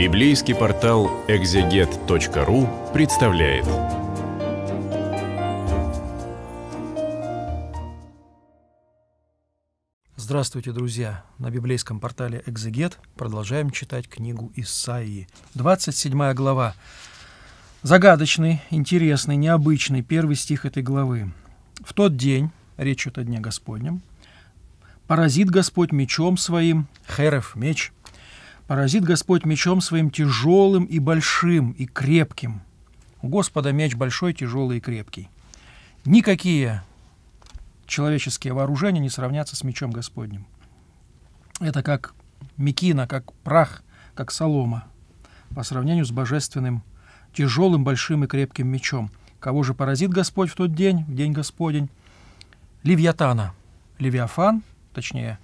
Библейский портал экзегет.ру представляет. Здравствуйте, друзья! На библейском портале «Экзегет» продолжаем читать книгу Исаии. 27 глава. Загадочный, интересный, необычный первый стих этой главы. «В тот день, речь идет о Дне Господнем, поразит Господь мечом своим, херов меч – поразит Господь мечом своим тяжелым и большим, и крепким. У Господа меч большой, тяжелый и крепкий. Никакие человеческие вооружения не сравнятся с мечом Господним. Это как мекина, как прах, как солома по сравнению с божественным, тяжелым, большим и крепким мечом. Кого же поразит Господь в тот день, в день Господень? Левиатана. Левиафан, точнее,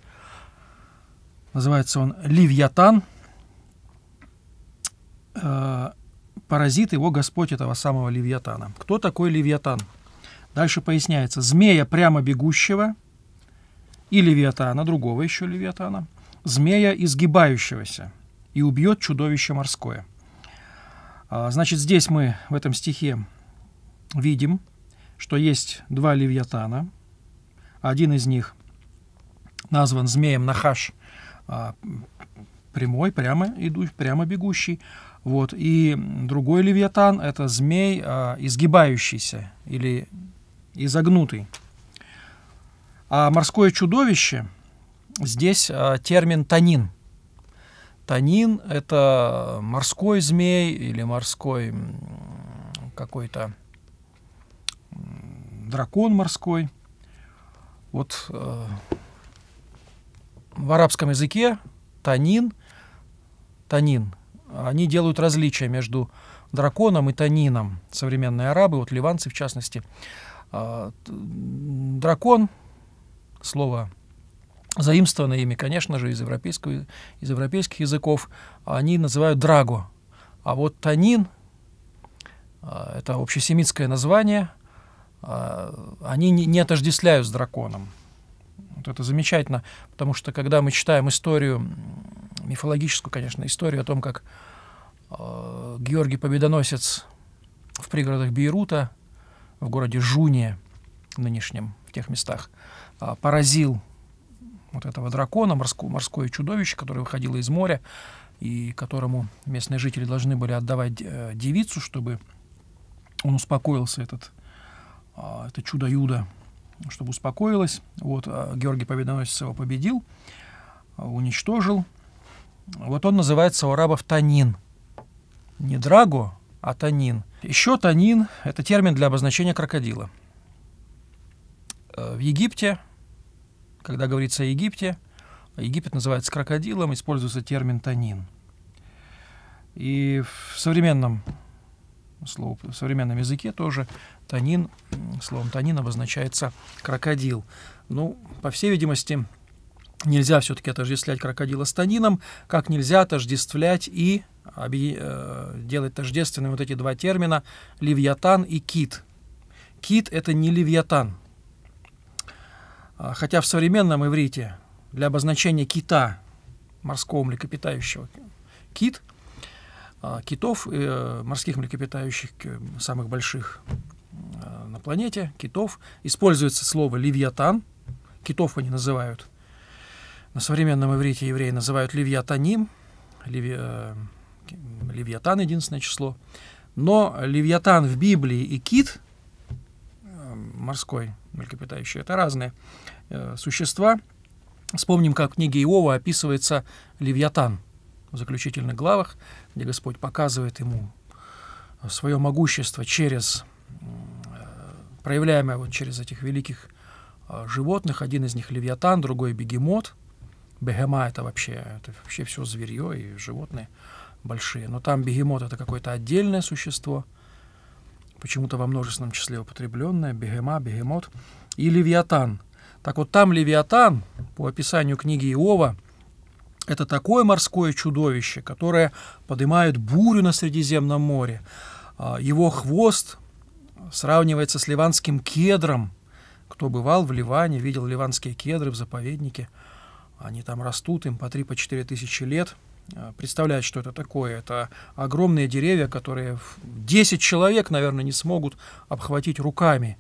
называется он Левиатан – Э, паразит его Господь этого самого Левиатана. Кто такой Левиатан? Дальше поясняется. Змея прямо бегущего и Левиатана, другого еще Левиатана, змея изгибающегося и убьет чудовище морское. А, значит, здесь мы в этом стихе видим, что есть два Левиатана. Один из них назван змеем Нахаш, а, прямой, прямо идущий, прямо бегущий, вот. И другой левиатан – это змей, э, изгибающийся или изогнутый. А морское чудовище – здесь э, термин «танин». Танин – это морской змей или морской какой-то дракон морской. Вот э, в арабском языке танин, танин они делают различия между драконом и танином. Современные арабы, вот ливанцы в частности. А, дракон, слово заимствованное ими, конечно же, из, европейского, из европейских языков, они называют драго. А вот танин, а, это общесемитское название, а, они не отождествляют с драконом. Вот это замечательно, потому что когда мы читаем историю мифологическую, конечно, историю о том, как э, Георгий Победоносец в пригородах Бейрута, в городе Жуне нынешнем, в тех местах, э, поразил вот этого дракона, морское, морское чудовище, которое выходило из моря, и которому местные жители должны были отдавать э, девицу, чтобы он успокоился, этот, э, это чудо-юдо, чтобы успокоилось. Вот, э, Георгий Победоносец его победил, э, уничтожил, вот он называется у арабов танин. Не драго, а танин. Еще танин – это термин для обозначения крокодила. Э, в Египте, когда говорится о Египте, Египет называется крокодилом, используется термин танин. И в современном слово в современном языке тоже танин, словом танин обозначается крокодил. Ну, по всей видимости, Нельзя все-таки отождествлять крокодила с танином, как нельзя отождествлять и э, делать тождественными вот эти два термина «левиатан» и «кит». «Кит» — это не «левиатан». А, хотя в современном иврите для обозначения кита, морского млекопитающего, кит, а, китов, э, морских млекопитающих, э, самых больших на планете, китов, используется слово «левиатан», китов они называют – на современном иврите евреи называют левиатаним, леви, э, левиатан единственное число. Но левиатан в Библии и кит, э, морской млекопитающий, это разные э, существа. Вспомним, как в книге Иова описывается левиатан в заключительных главах, где Господь показывает ему свое могущество через э, проявляемое вот через этих великих э, животных. Один из них левиатан, другой бегемот – Бегема это вообще, это вообще все зверье и животные большие. Но там бегемот это какое-то отдельное существо, почему-то во множественном числе употребленное, бегема, бегемот. И левиатан. Так вот там левиатан, по описанию книги Иова, это такое морское чудовище, которое поднимает бурю на Средиземном море. А, его хвост сравнивается с ливанским кедром. Кто бывал в Ливане, видел ливанские кедры в заповеднике – они там растут, им по 3-4 по тысячи лет. А, Представлять, что это такое. Это огромные деревья, которые 10 человек, наверное, не смогут обхватить руками.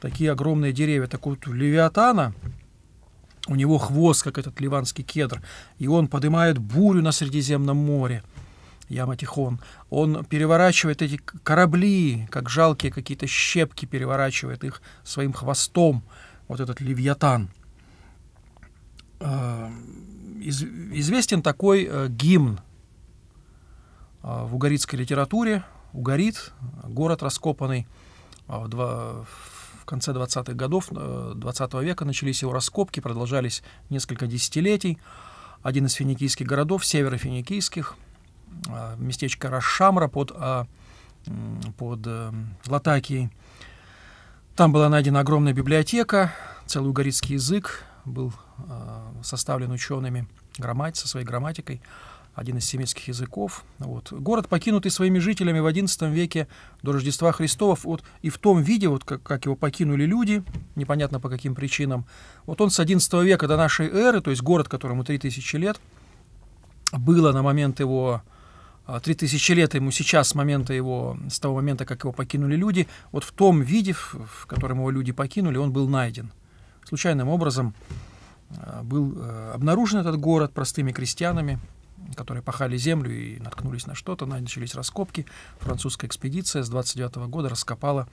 Такие огромные деревья. Так вот, левиатана, у него хвост, как этот ливанский кедр, и он поднимает бурю на Средиземном море. Яма Тихон. Он переворачивает эти корабли, как жалкие какие-то щепки, переворачивает их своим хвостом, вот этот левиатан – Э, из, известен такой э, гимн э, в угоритской литературе. Угорит, город раскопанный в, два, в конце 20-х годов 20 -го века. Начались его раскопки, продолжались несколько десятилетий. Один из финикийских городов, северофиникийских, местечко Рашамра под, под Латакией. Там была найдена огромная библиотека, целый угорицкий язык, был э, составлен учеными граммат, со своей грамматикой, один из семитских языков. Вот. Город, покинутый своими жителями в XI веке до Рождества Христова, вот, и в том виде, вот, как, как его покинули люди, непонятно по каким причинам, вот он с XI века до нашей эры, то есть город, которому 3000 лет, было на момент его 3000 э, лет ему сейчас, с момента его, с того момента, как его покинули люди, вот в том виде, в котором его люди покинули, он был найден случайным образом э, был э, обнаружен этот город простыми крестьянами, которые пахали землю и наткнулись на что-то, начались раскопки. Французская экспедиция с 29 -го года раскопала,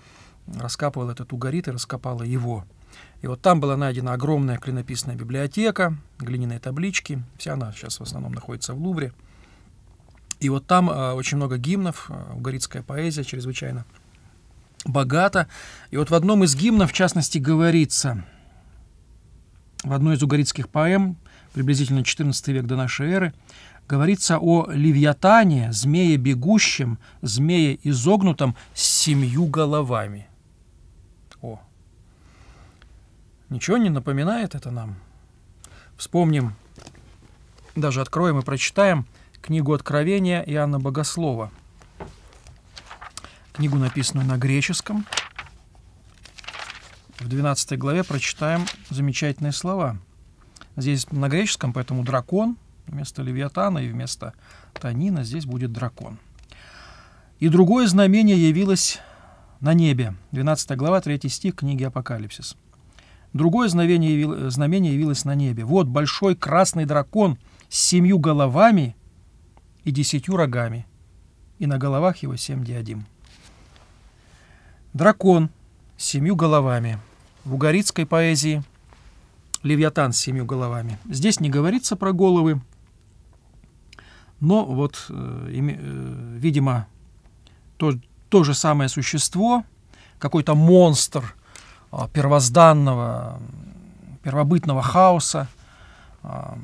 раскапывала этот угорит и раскопала его. И вот там была найдена огромная клинописная библиотека, глиняные таблички. Вся она сейчас в основном находится в Лувре. И вот там э, очень много гимнов, э, угорицкая поэзия чрезвычайно богата. И вот в одном из гимнов, в частности, говорится в одной из угорицких поэм, приблизительно XIV век до нашей эры, говорится о левиатане, змее бегущем, змее изогнутом с семью головами. О! Ничего не напоминает это нам? Вспомним, даже откроем и прочитаем книгу Откровения Иоанна Богослова. Книгу, написанную на греческом – 12 главе прочитаем замечательные слова. Здесь на греческом, поэтому дракон, вместо Левиатана и вместо Танина здесь будет дракон. И другое знамение явилось на небе. 12 глава, 3 стих книги Апокалипсис. Другое знамение, знамение явилось на небе. Вот большой красный дракон с семью головами и десятью рогами, и на головах его семь диадим. Дракон с семью головами – в угорицкой поэзии «Левиатан с семью головами». Здесь не говорится про головы, но вот, э, э, видимо, то, то же самое существо, какой-то монстр а, первозданного, первобытного хаоса, а,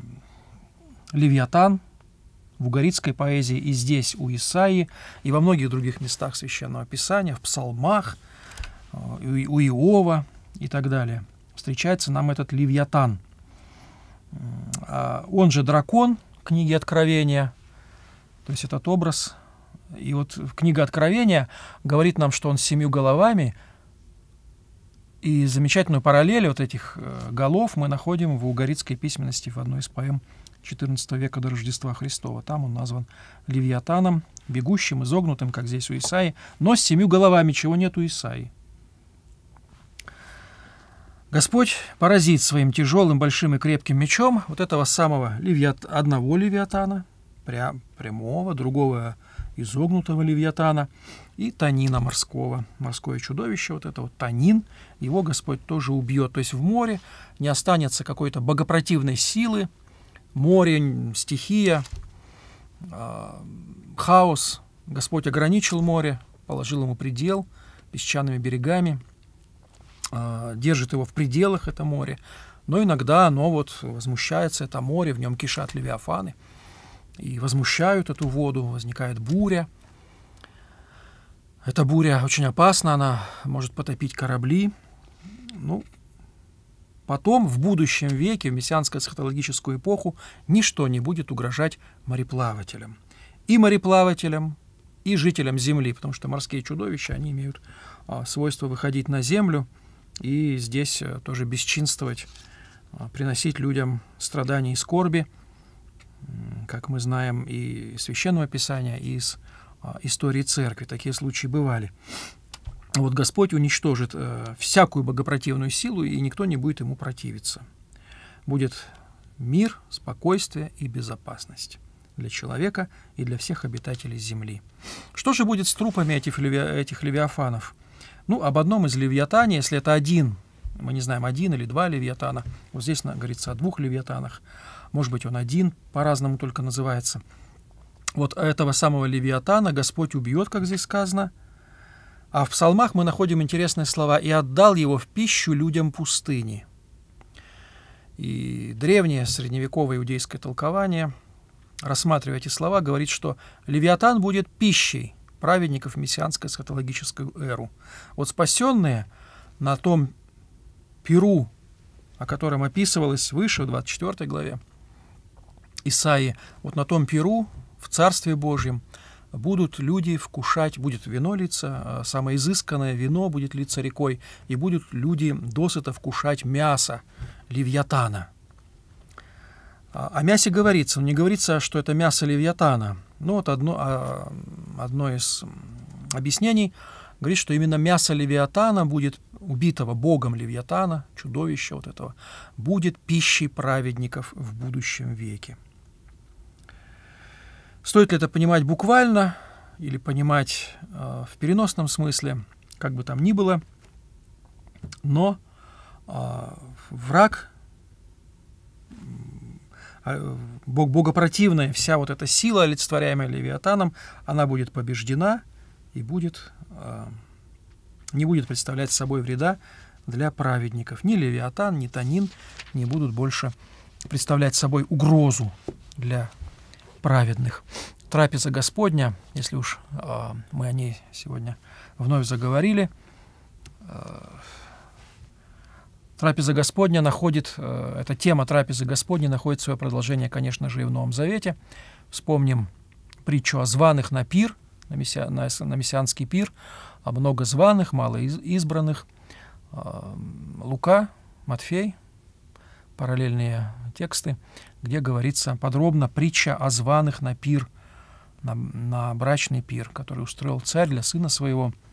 Левиатан в угорицкой поэзии и здесь у Исаии, и во многих других местах Священного Писания, в псалмах, а, у Иова – и так далее. Встречается нам этот Левиатан. А, он же дракон книги Откровения, то есть этот образ. И вот книга Откровения говорит нам, что он с семью головами, и замечательную параллель вот этих э, голов мы находим в угорицкой письменности в одной из поэм XIV века до Рождества Христова. Там он назван Левиатаном, бегущим, изогнутым, как здесь у Исаи, но с семью головами, чего нет у Исаи. Господь поразит своим тяжелым, большим и крепким мечом вот этого самого левиат... одного левиатана, прям, прямого, другого изогнутого левиатана и танина морского. Морское чудовище, вот это вот танин, его Господь тоже убьет. То есть в море не останется какой-то богопротивной силы, море, стихия, э, хаос. Господь ограничил море, положил ему предел песчаными берегами – а, держит его в пределах, это море. Но иногда оно вот возмущается, это море, в нем кишат левиафаны. И возмущают эту воду, возникает буря. Эта буря очень опасна, она может потопить корабли. Ну, потом, в будущем веке, в мессианско-эсхатологическую эпоху, ничто не будет угрожать мореплавателям. И мореплавателям, и жителям Земли, потому что морские чудовища, они имеют а, свойство выходить на Землю – и здесь э, тоже бесчинствовать, а, приносить людям страдания и скорби, как мы знаем и из Священного Писания, и из а, истории Церкви. Такие случаи бывали. Вот Господь уничтожит э, всякую богопротивную силу, и никто не будет ему противиться. Будет мир, спокойствие и безопасность для человека и для всех обитателей земли. Что же будет с трупами этих, левиа этих левиафанов – ну, об одном из левиатане, если это один, мы не знаем, один или два левиатана, вот здесь на говорится о двух левиатанах, может быть, он один, по-разному только называется. Вот этого самого левиатана Господь убьет, как здесь сказано, а в псалмах мы находим интересные слова «и отдал его в пищу людям пустыни». И древнее средневековое иудейское толкование, рассматривая эти слова, говорит, что «Левиатан будет пищей праведников мессианской мессианскую эсхатологическую эру. Вот спасенные на том Перу, о котором описывалось выше, в 24 главе Исаии, вот на том Перу, в Царстве Божьем, будут люди вкушать, будет вино лица, а, самое изысканное вино будет лица рекой, и будут люди досыта вкушать мясо Левиатана. А, о мясе говорится, но не говорится, что это мясо Левиатана – ну вот одно, а, одно из объяснений говорит, что именно мясо Левиатана будет, убитого богом Левиатана, чудовища вот этого, будет пищей праведников в будущем веке. Стоит ли это понимать буквально или понимать э, в переносном смысле, как бы там ни было, но э, враг а, бог, богопротивная вся вот эта сила, олицетворяемая Левиатаном, она будет побеждена и будет, а, не будет представлять собой вреда для праведников. Ни Левиатан, ни Танин не будут больше представлять собой угрозу для праведных. Трапеза Господня, если уж а, мы о ней сегодня вновь заговорили, Трапеза Господня находит, э, эта тема трапезы Господня находит свое продолжение, конечно же, и в Новом Завете. Вспомним притчу о званых на пир, на, мессия, на, на мессианский пир, а много званых, мало избранных. Лука, Матфей, параллельные тексты, где говорится подробно притча о званых на пир, на, на брачный пир, который устроил царь для сына своего –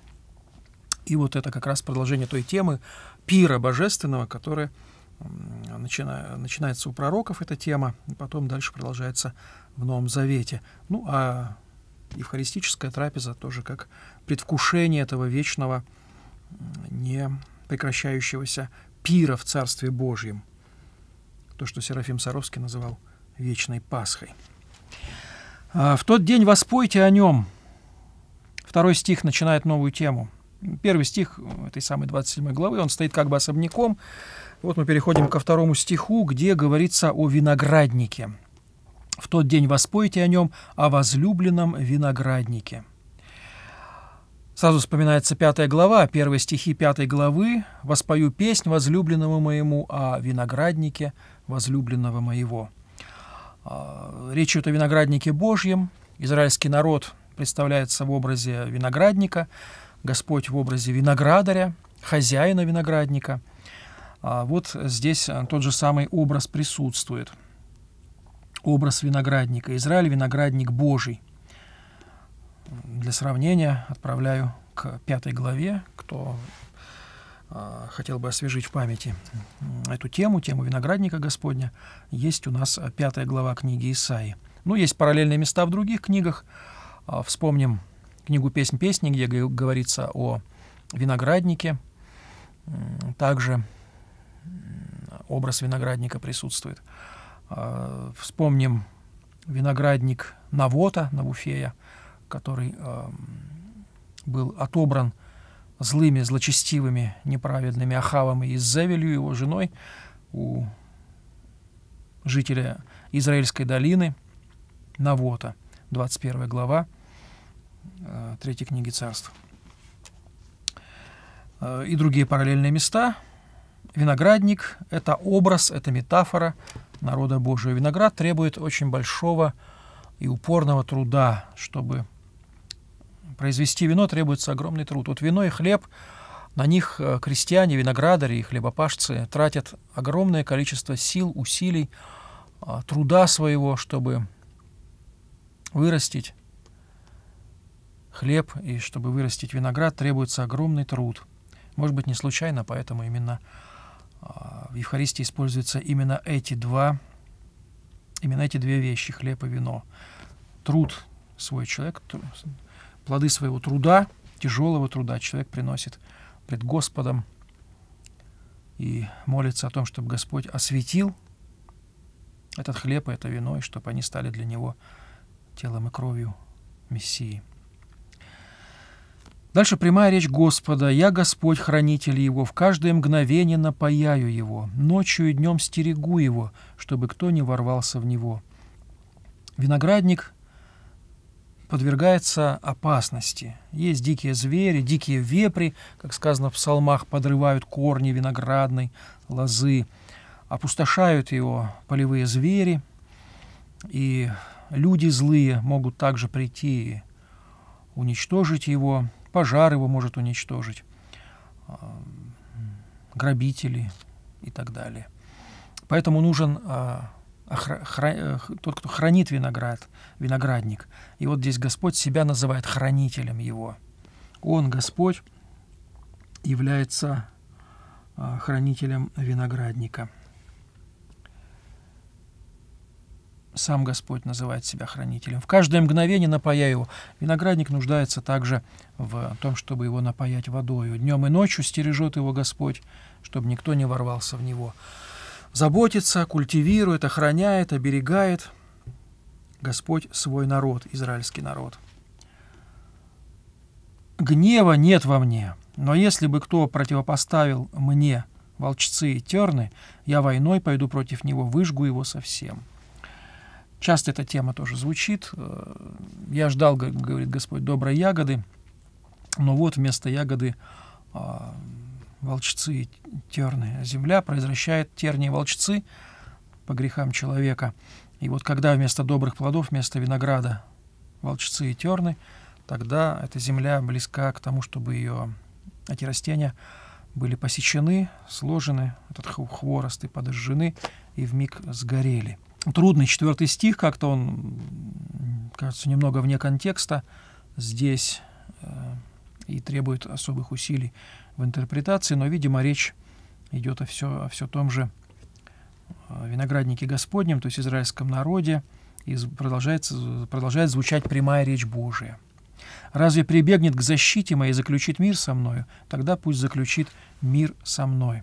и вот это как раз продолжение той темы пира божественного, которая начина, начинается у пророков эта тема, и потом дальше продолжается в Новом Завете. Ну, а евхаристическая трапеза тоже как предвкушение этого вечного, не прекращающегося пира в Царстве Божьем. То, что Серафим Саровский называл вечной Пасхой. А, «В тот день воспойте о нем». Второй стих начинает новую тему – Первый стих этой самой 27 главы, он стоит как бы особняком. Вот мы переходим ко второму стиху, где говорится о винограднике. «В тот день воспойте о нем, о возлюбленном винограднике». Сразу вспоминается пятая глава, первые стихи пятой главы. «Воспою песнь возлюбленному моему о винограднике возлюбленного моего». А, Речь идет о винограднике Божьем. Израильский народ представляется в образе виноградника – Господь в образе виноградаря, хозяина виноградника. А вот здесь э, тот же самый образ присутствует. Образ виноградника. Израиль – виноградник Божий. Для сравнения отправляю к пятой главе, кто э, хотел бы освежить в памяти эту тему, тему виноградника Господня, есть у нас э, пятая глава книги Исаи. Ну, есть параллельные места в других книгах. А, вспомним книгу «Песнь песни», где говорится о винограднике. Также образ виноградника присутствует. А, вспомним виноградник Навота, Навуфея, который а, был отобран злыми, злочестивыми, неправедными ахавами и Иззевелью, его женой, у жителя Израильской долины Навота, 21 глава, Э, Третьей книги царств. Э, и другие параллельные места. Виноградник – это образ, это метафора народа Божьего. Виноград требует очень большого и упорного труда, чтобы произвести вино, требуется огромный труд. Вот вино и хлеб на них э, крестьяне, виноградари и хлебопашцы тратят огромное количество сил, усилий, труда своего, чтобы вырастить хлеб и чтобы вырастить виноград, требуется огромный труд. Может быть, не случайно, поэтому именно а, в Евхаристии используются именно эти два, именно эти две вещи, хлеб и вино. Труд свой человек, плоды своего труда, тяжелого труда человек приносит пред Господом и молится о том, чтобы Господь осветил этот хлеб и это вино, и чтобы они стали для него телом и кровью Мессии. Дальше прямая речь Господа. «Я Господь, хранитель его, в каждое мгновение напаяю его, ночью и днем стерегу его, чтобы кто не ворвался в него». Виноградник подвергается опасности. Есть дикие звери, дикие вепри, как сказано в псалмах, подрывают корни виноградной лозы, опустошают его полевые звери, и люди злые могут также прийти и уничтожить его, пожар его может уничтожить, а, грабители и так далее. Поэтому нужен а, э, тот, кто хранит виноград, виноградник. И вот здесь Господь себя называет хранителем его. Он, Господь, является а, хранителем виноградника. сам Господь называет себя хранителем. В каждое мгновение напоя его. Виноградник нуждается также в том, чтобы его напоять водою. Днем и ночью стережет его Господь, чтобы никто не ворвался в него. Заботится, культивирует, охраняет, оберегает Господь свой народ, израильский народ. «Гнева нет во мне, но если бы кто противопоставил мне волчцы и терны, я войной пойду против него, выжгу его совсем». Часто эта тема тоже звучит. Э, я ждал, говорит Господь, доброй ягоды, но вот вместо ягоды а, волчцы и терны. А земля произвращает тернии волчцы по грехам человека. И вот когда вместо добрых плодов, вместо винограда волчцы и терны, тогда эта земля близка к тому, чтобы ее, эти растения были посечены, сложены, этот хворост и подожжены, и в миг сгорели трудный четвертый стих, как-то он, кажется, немного вне контекста здесь э, и требует особых усилий в интерпретации, но, видимо, речь идет о все, о все том же э, винограднике Господнем, то есть израильском народе, и продолжается продолжает звучать прямая речь Божия. «Разве прибегнет к защите моей и заключит мир со мною? Тогда пусть заключит мир со мной».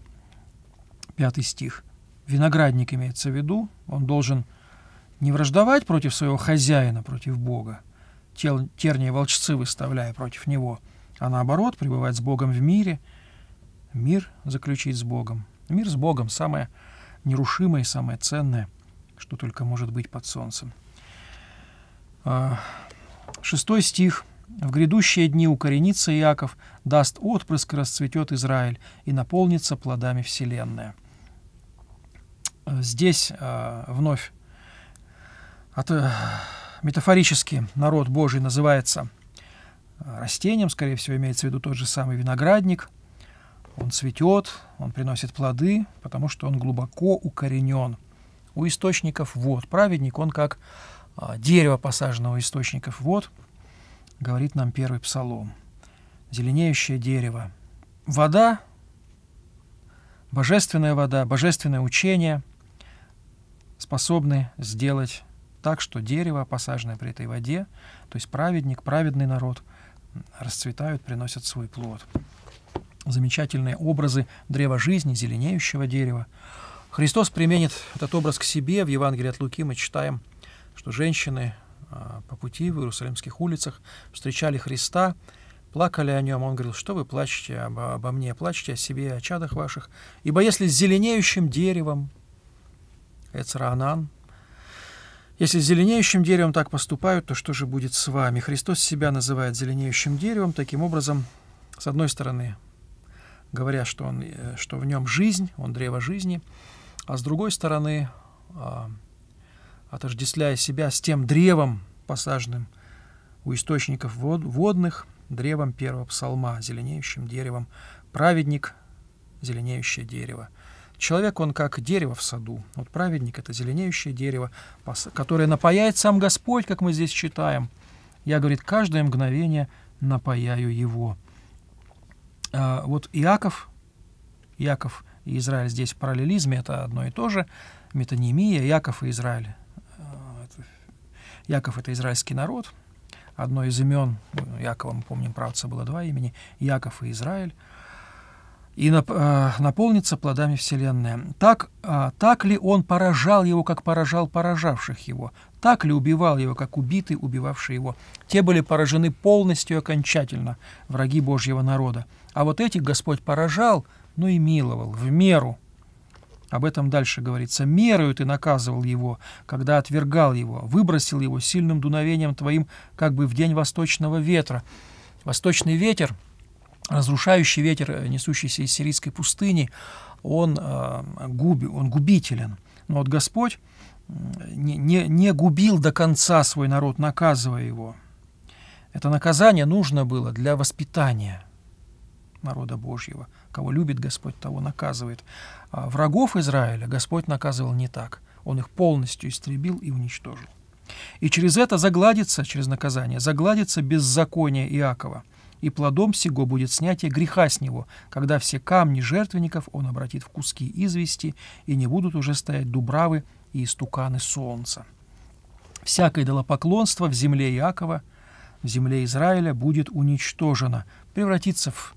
Пятый стих. Виноградник имеется в виду, он должен не враждовать против своего хозяина, против Бога, тел, терния волчцы выставляя против него, а наоборот пребывать с Богом в мире, мир заключить с Богом. Мир с Богом – самое нерушимое и самое ценное, что только может быть под солнцем. А, шестой стих. «В грядущие дни укоренится Иаков, даст отпрыск, расцветет Израиль и наполнится плодами вселенная». Э, здесь э, вновь от, э, метафорически народ Божий называется э, растением, скорее всего, имеется в виду тот же самый виноградник. Он цветет, он приносит плоды, потому что он глубоко укоренен у источников вод. Праведник, он как э, дерево, посаженное у источников вод, говорит нам первый псалом. Зеленеющее дерево. Вода, божественная вода, божественное учение – способны сделать так, что дерево, посаженное при этой воде, то есть праведник, праведный народ, расцветают, приносят свой плод. Замечательные образы древа жизни, зеленеющего дерева. Христос применит этот образ к себе. В Евангелии от Луки мы читаем, что женщины а, по пути в Иерусалимских улицах встречали Христа, плакали о нем. Он говорил, что вы плачете обо, обо мне, плачете о себе, о чадах ваших. Ибо если с зеленеющим деревом Эцраанан. Если с зеленеющим деревом так поступают, то что же будет с вами? Христос себя называет зеленеющим деревом. Таким образом, с одной стороны, говоря, что, он, э, что в нем жизнь, он древо жизни, а с другой стороны, а, отождествляя себя с тем древом, посаженным у источников вод, водных, древом первого псалма, зеленеющим деревом, праведник, зеленеющее дерево – Человек, он как дерево в саду. Вот праведник — это зеленеющее дерево, которое напаяет сам Господь, как мы здесь читаем. Я, говорит, каждое мгновение напаяю его. А, вот Иаков, Иаков и Израиль здесь в параллелизме, это одно и то же, метанимия, Иаков и Израиль. А, иаков это израильский народ, одно из имен Якова, ну, мы помним, правца было два имени, иаков и Израиль — и э, наполнится плодами Вселенная. Так, э, так ли он поражал его, как поражал поражавших его? Так ли убивал его, как убитый, убивавший его? Те были поражены полностью и окончательно, враги Божьего народа. А вот этих Господь поражал, но и миловал, в меру. Об этом дальше говорится. «Мерою ты наказывал его, когда отвергал его, выбросил его сильным дуновением твоим, как бы в день восточного ветра». Восточный ветер — разрушающий ветер, э, несущийся из сирийской пустыни, он, э, губи, он губителен. Но вот Господь не, не, не губил до конца свой народ, наказывая его. Это наказание нужно было для воспитания народа Божьего. Кого любит Господь, того наказывает. А врагов Израиля Господь наказывал не так. Он их полностью истребил и уничтожил. И через это загладится, через наказание, загладится беззаконие Иакова – и плодом сего будет снятие греха с него, когда все камни жертвенников он обратит в куски извести, и не будут уже стоять дубравы и истуканы солнца. Всякое идолопоклонство в земле Иакова, в земле Израиля будет уничтожено, превратится в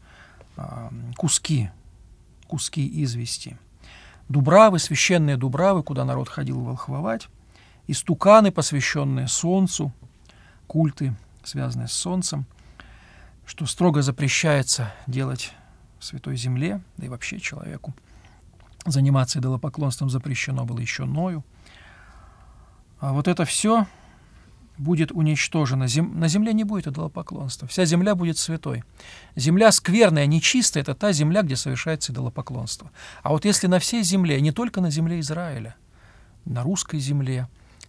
э, куски, куски извести. Дубравы, священные дубравы, куда народ ходил волхвовать, истуканы, посвященные солнцу, культы, связанные с солнцем – что строго запрещается делать Святой Земле, да и вообще человеку. Заниматься идолопоклонством запрещено было еще Ною. А вот это все будет уничтожено. Зем... На земле не будет идолопоклонства. Вся земля будет святой. Земля скверная, нечистая – это та земля, где совершается идолопоклонство. А вот если на всей земле, не только на земле Израиля, на русской земле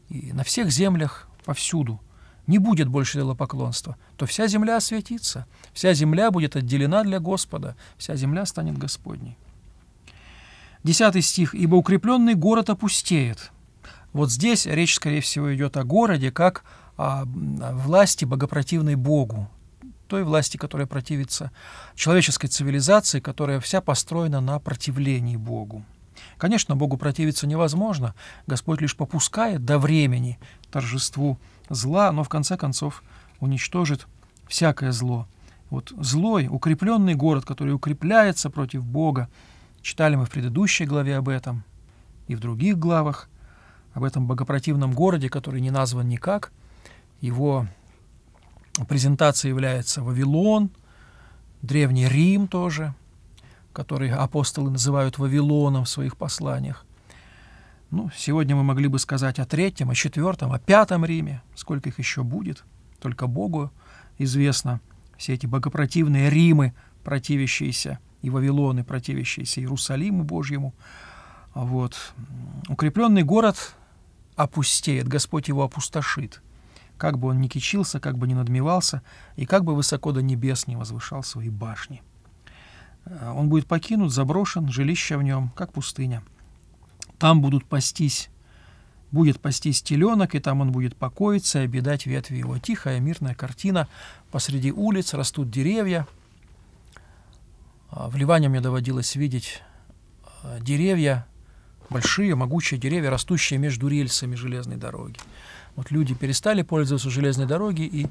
и на всех землях повсюду – не будет больше идолопоклонства, то вся земля осветится, вся земля будет отделена для Господа, вся земля станет Господней. Десятый стих. «Ибо укрепленный город опустеет». Вот здесь речь, скорее всего, идет о городе, как о власти, богопротивной Богу, той власти, которая противится человеческой цивилизации, которая вся построена на противлении Богу. Конечно, Богу противиться невозможно. Господь лишь попускает до времени торжеству зла, оно в конце концов уничтожит всякое зло. Вот злой, укрепленный город, который укрепляется против Бога, читали мы в предыдущей главе об этом и в других главах, об этом богопротивном городе, который не назван никак. Его презентация является Вавилон, Древний Рим тоже, который апостолы называют Вавилоном в своих посланиях. Ну, сегодня мы могли бы сказать о третьем, о четвертом, о пятом Риме, сколько их еще будет, только Богу известно. Все эти богопротивные Римы, противящиеся, и Вавилоны, противящиеся Иерусалиму Божьему. А вот. Укрепленный город опустеет, Господь его опустошит. Как бы он ни кичился, как бы ни надмевался, и как бы высоко до небес не возвышал свои башни. Э, он будет покинут, заброшен, жилище в нем, как пустыня – там будут пастись, будет пастись теленок, и там он будет покоиться и обедать ветви его. Тихая мирная картина. Посреди улиц растут деревья. А, в Ливане мне доводилось видеть а, деревья, большие, могучие деревья, растущие между рельсами железной дороги. Вот люди перестали пользоваться железной дороги, и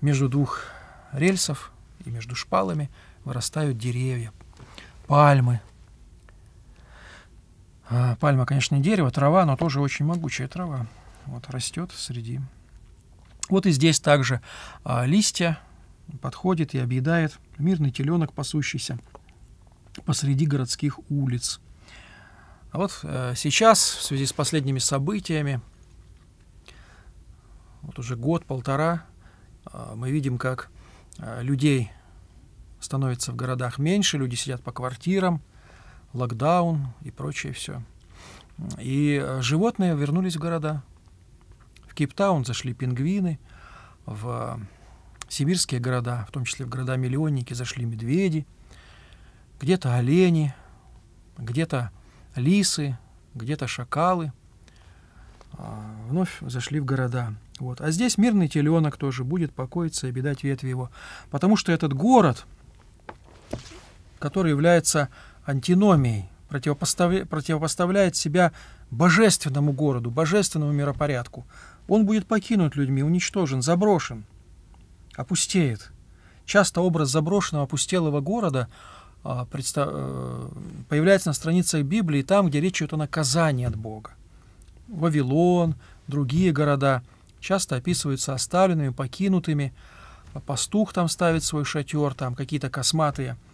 между двух рельсов и между шпалами вырастают деревья, пальмы, а, пальма, конечно, не дерево, а трава, но тоже очень могучая трава. Вот растет среди. Вот и здесь также а, листья подходит и объедает мирный теленок, пасущийся посреди городских улиц. А вот э, сейчас, в связи с последними событиями, вот уже год-полтора, э, а, мы видим, как э, людей становится в городах меньше, люди сидят по квартирам, локдаун и прочее все. И э, животные вернулись в города. В Кейптаун зашли пингвины, в э, сибирские города, в том числе в города-миллионники, зашли медведи, где-то олени, где-то лисы, где-то шакалы. А, вновь зашли в города. Вот. А здесь мирный теленок тоже будет покоиться и обидать ветви его. Потому что этот город, который является антиномией, противопоставля, противопоставляет себя божественному городу, божественному миропорядку. Он будет покинут людьми, уничтожен, заброшен, опустеет. Часто образ заброшенного, опустелого города а, э, появляется на страницах Библии, там, где речь идет о наказании от Бога. Вавилон, другие города часто описываются оставленными, покинутыми. Пастух там ставит свой шатер, там какие-то косматые –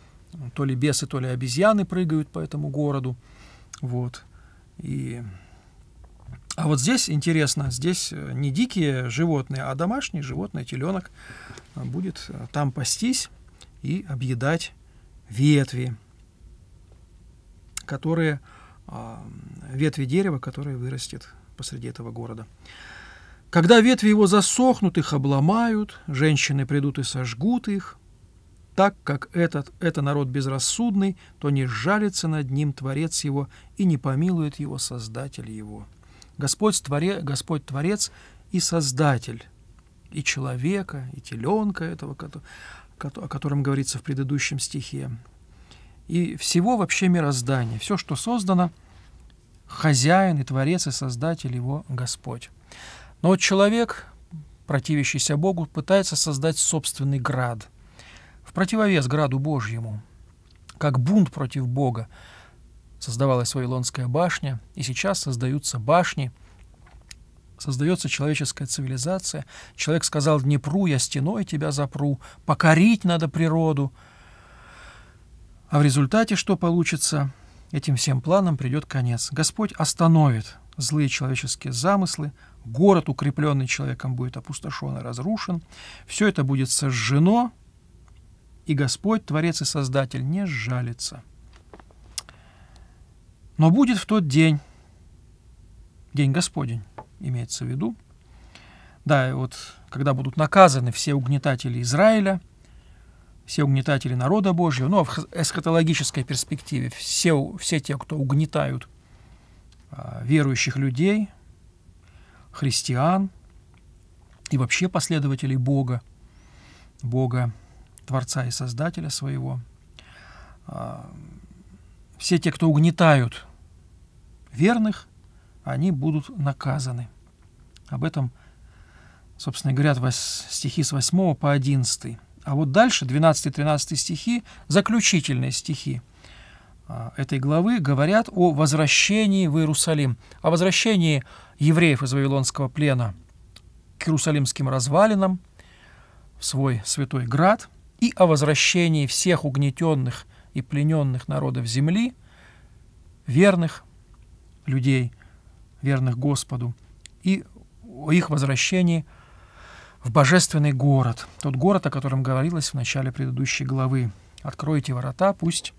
то ли бесы, то ли обезьяны прыгают по этому городу. Вот. И... А вот здесь интересно, здесь э, не дикие животные, а домашние животные, теленок э, будет э, там пастись и объедать ветви, которые, а, ветви дерева, которое вырастет посреди этого города. Когда ветви его засохнут, их обломают, женщины придут и сожгут их, так как этот это народ безрассудный, то не сжалится над ним Творец его и не помилует его Создатель его. Господь, творе, Господь Творец и Создатель, и человека, и теленка этого, о котором говорится в предыдущем стихе, и всего вообще мироздания, все, что создано, хозяин и Творец и Создатель его Господь. Но вот человек, противящийся Богу, пытается создать собственный град – в противовес граду Божьему. Как бунт против Бога создавалась Вавилонская башня, и сейчас создаются башни, создается человеческая цивилизация. Человек сказал «Днепру, я стеной тебя запру, покорить надо природу». А в результате что получится? Этим всем планам придет конец. Господь остановит злые человеческие замыслы, город, укрепленный человеком, будет опустошен и разрушен, все это будет сожжено, и Господь, Творец и Создатель, не сжалится. Но будет в тот день, день Господень, имеется в виду, да, и вот когда будут наказаны все угнетатели Израиля, все угнетатели народа Божьего, но ну, а в эсхатологической перспективе все, все те, кто угнетают а, верующих людей, христиан и вообще последователей Бога, Бога Творца и Создателя своего. А, все те, кто угнетают верных, они будут наказаны. Об этом, собственно, говорят стихи с 8 по 11. А вот дальше, 12-13 стихи, заключительные стихи а, этой главы, говорят о возвращении в Иерусалим, о возвращении евреев из Вавилонского плена к Иерусалимским развалинам, в свой святой град – и о возвращении всех угнетенных и плененных народов земли, верных людей, верных Господу, и о их возвращении в божественный город, тот город, о котором говорилось в начале предыдущей главы. «Откройте ворота, пусть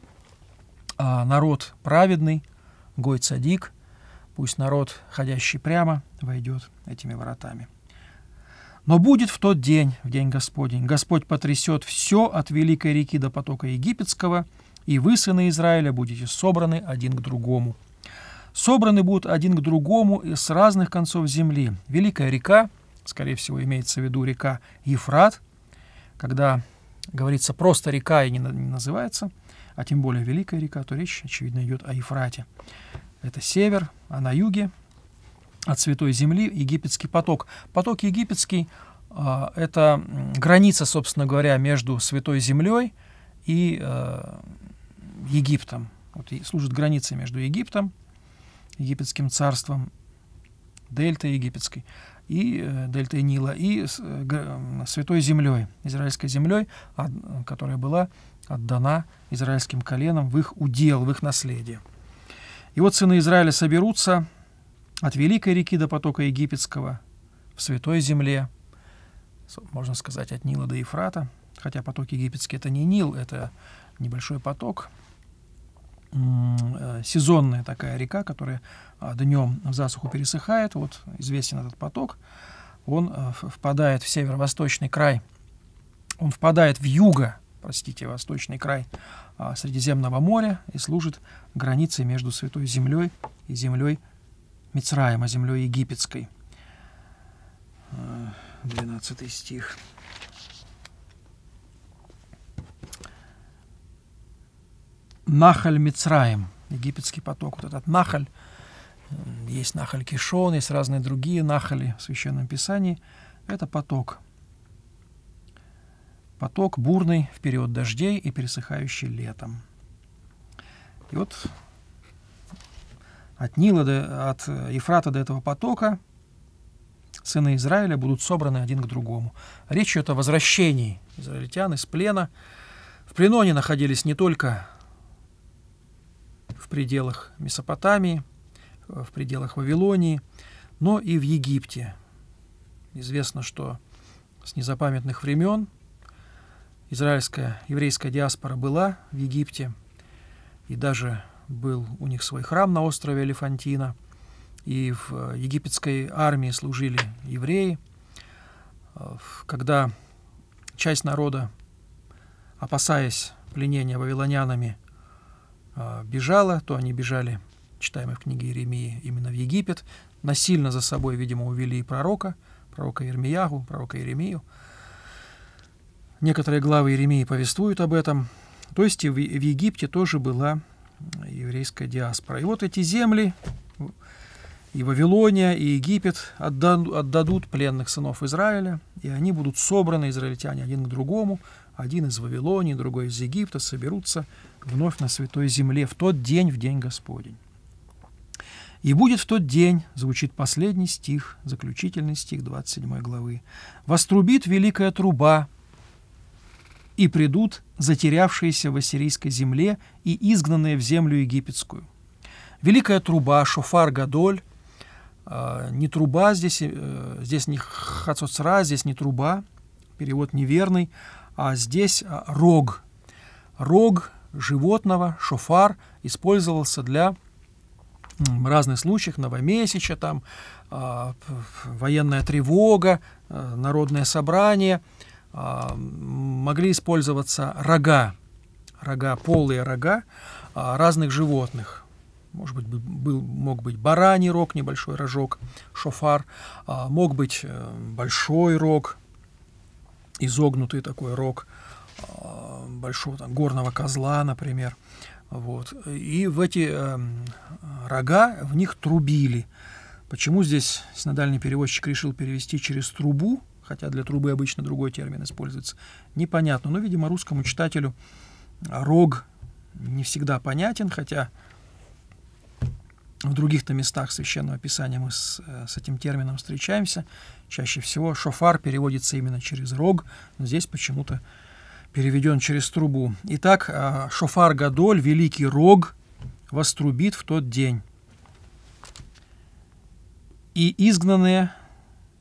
а, народ праведный, гой цадик, пусть народ, ходящий прямо, войдет этими воротами». Но будет в тот день, в день Господень, Господь потрясет все от великой реки до потока египетского, и вы, сыны Израиля, будете собраны один к другому. Собраны будут один к другому и с разных концов земли. Великая река, скорее всего, имеется в виду река Ефрат, когда говорится просто река и не называется, а тем более Великая река, то речь, очевидно, идет о Ефрате. Это север, а на юге от Святой Земли египетский поток. Поток египетский а, – это граница, собственно говоря, между Святой Землей и э, Египтом. Вот служит границей между Египтом, египетским царством, дельтой египетской и э, дельтой Нила, и э, Святой Землей, израильской землей, которая была отдана израильским коленам в их удел, в их наследие. И вот сыны Израиля соберутся – от Великой реки до потока Египетского, в Святой Земле, можно сказать, от Нила до Ефрата, хотя поток египетский это не Нил, это небольшой поток, э, сезонная такая река, которая а, днем в засуху пересыхает. Вот известен этот поток. Он э, впадает в северо-восточный край, он впадает в юго, простите, восточный край а, Средиземного моря и служит границей между Святой Землей и землей Мицраема, землей египетской. 12 э, стих. Нахаль Мицраем, египетский поток, вот этот Нахаль, э, есть Нахаль Кишон, есть разные другие Нахали в Священном Писании, это поток. Поток бурный в период дождей и пересыхающий летом. И вот от Нила, до, от Ефрата до этого потока сыны Израиля будут собраны один к другому. Речь идет о возвращении израильтян из плена. В плену они находились не только в пределах Месопотамии, в пределах Вавилонии, но и в Египте. Известно, что с незапамятных времен израильская еврейская диаспора была в Египте, и даже был у них свой храм на острове Элефантина, и в э, египетской армии служили евреи. Э, когда часть народа, опасаясь пленения вавилонянами, э, бежала, то они бежали, читаем в книге Иеремии, именно в Египет. Насильно за собой, видимо, увели и пророка, пророка Ермиягу, пророка Иеремию. Некоторые главы Иеремии повествуют об этом. То есть в Египте тоже была еврейская диаспора. И вот эти земли, и Вавилония, и Египет отдадут, отдадут пленных сынов Израиля, и они будут собраны, израильтяне, один к другому, один из Вавилонии, другой из Египта, соберутся вновь на святой земле в тот день, в день Господень. «И будет в тот день», — звучит последний стих, заключительный стих 27 главы, «вострубит великая труба, и придут затерявшиеся в ассирийской земле и изгнанные в землю египетскую. Великая труба, шофар Гадоль, э, не труба здесь, э, здесь не хацоцра, здесь не труба, перевод неверный, а здесь а, рог. Рог животного, шофар, использовался для разных случаев, новомесяча, там, э, военная тревога, э, народное собрание – а, могли использоваться рога, рога, полые рога а, разных животных. Может быть, был, мог быть бараний рог, небольшой рожок, шофар, а, мог быть э, большой рог, изогнутый такой рог большого там, горного козла, например. Вот. И в эти э, рога, в них трубили. Почему здесь синодальный переводчик решил перевести через трубу, хотя для трубы обычно другой термин используется, непонятно. Но, видимо, русскому читателю рог не всегда понятен, хотя в других-то местах Священного Писания мы с, э, с этим термином встречаемся. Чаще всего шофар переводится именно через рог, но здесь почему-то переведен через трубу. Итак, э, шофар Гадоль, великий рог, вострубит в тот день. И изгнанные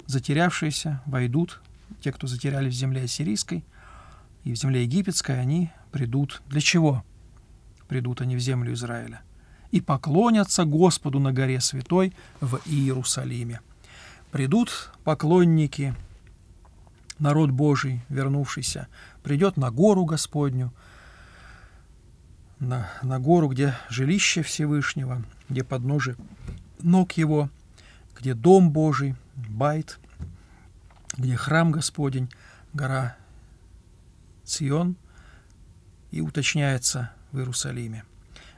затерявшиеся войдут, те, кто затерялись в земле ассирийской и в земле египетской, они придут. Для чего? Придут они в землю Израиля. И поклонятся Господу на горе святой в Иерусалиме. Придут поклонники, народ Божий, вернувшийся, придет на гору Господню, на, на гору, где жилище Всевышнего, где подножие ног его, где дом Божий, Байт, где храм Господень, гора Цион, и уточняется в Иерусалиме.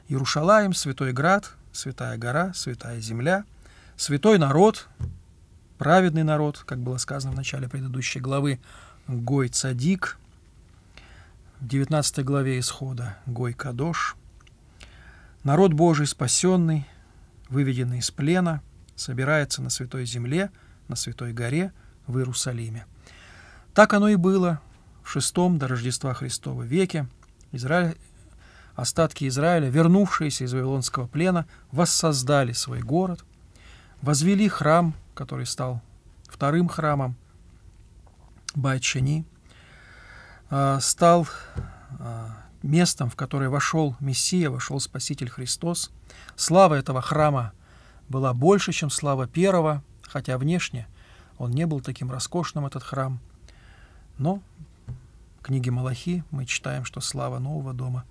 Иерушалаем, Святой Град, Святая Гора, Святая Земля, Святой Народ, праведный народ, как было сказано в начале предыдущей главы, Гой Цадик, в 19 главе Исхода Гой Кадош, народ Божий спасенный, выведенный из плена, собирается на Святой Земле – на Святой горе в Иерусалиме. Так оно и было в шестом до Рождества Христова веке. Израиль, остатки Израиля, вернувшиеся из Вавилонского плена, воссоздали свой город, возвели храм, который стал вторым храмом Байчани, а, стал а, местом, в которое вошел Мессия, вошел Спаситель Христос. Слава этого храма была больше, чем слава первого – хотя внешне он не был таким роскошным, этот храм. Но в книге Малахи мы читаем, что слава нового дома.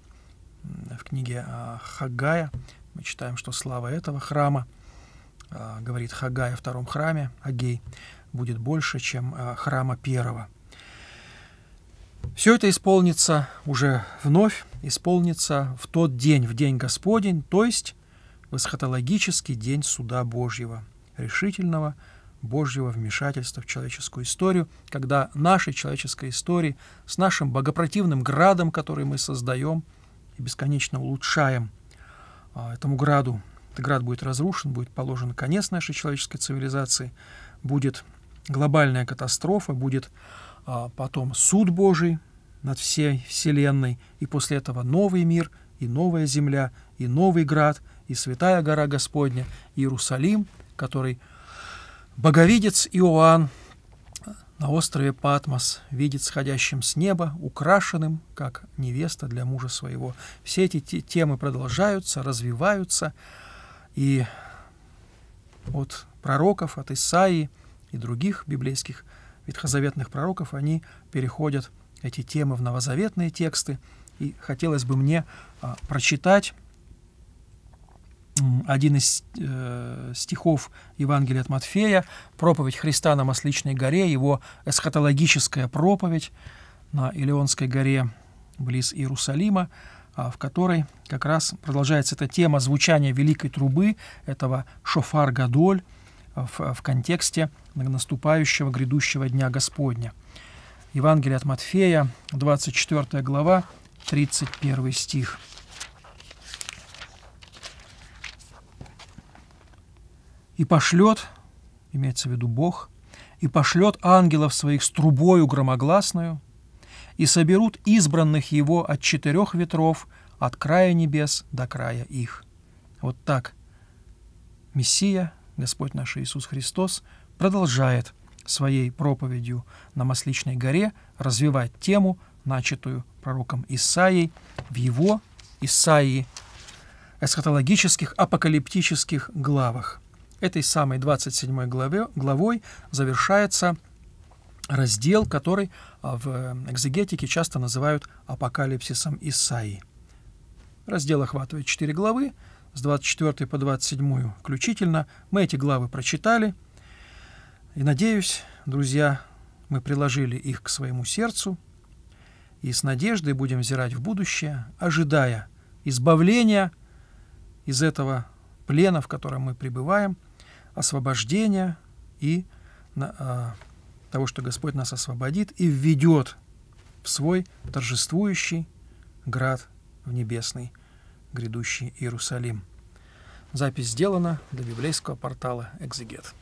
В книге а, Хагая мы читаем, что слава этого храма, а, говорит Хагая о втором храме, Агей, будет больше, чем а, храма первого. Все это исполнится уже вновь, исполнится в тот день, в день Господень, то есть в эсхатологический день суда Божьего, решительного Божьего вмешательства в человеческую историю, когда нашей человеческой истории с нашим богопротивным градом, который мы создаем и бесконечно улучшаем а, этому граду, этот град будет разрушен, будет положен конец нашей человеческой цивилизации, будет глобальная катастрофа, будет а, потом суд Божий над всей Вселенной, и после этого новый мир, и новая земля, и новый град, и святая гора Господня, Иерусалим – который боговидец Иоанн на острове Патмос видит сходящим с неба, украшенным, как невеста для мужа своего. Все эти темы продолжаются, развиваются, и от пророков, от Исаии и других библейских ветхозаветных пророков они переходят эти темы в новозаветные тексты, и хотелось бы мне а, прочитать один из э, стихов Евангелия от Матфея, проповедь Христа на Масличной горе, его эсхатологическая проповедь на Илеонской горе близ Иерусалима, а в которой как раз продолжается эта тема звучания великой трубы, этого шофар-гадоль в, в контексте наступающего грядущего Дня Господня. Евангелие от Матфея, 24 глава, 31 стих. и пошлет, имеется в виду Бог, и пошлет ангелов своих с трубою громогласную, и соберут избранных его от четырех ветров, от края небес до края их. Вот так Мессия, Господь наш Иисус Христос, продолжает своей проповедью на Масличной горе развивать тему, начатую пророком Исаией в его Исаии эсхатологических апокалиптических главах. Этой самой 27 главе, главой завершается раздел, который а, в э, экзегетике часто называют апокалипсисом Исаии. Раздел охватывает 4 главы, с 24 по 27 включительно. Мы эти главы прочитали, и, надеюсь, друзья, мы приложили их к своему сердцу, и с надеждой будем взирать в будущее, ожидая избавления из этого плена, в котором мы пребываем – освобождения и на, э, того, что Господь нас освободит и введет в свой торжествующий град в небесный грядущий Иерусалим. Запись сделана для библейского портала «Экзегет».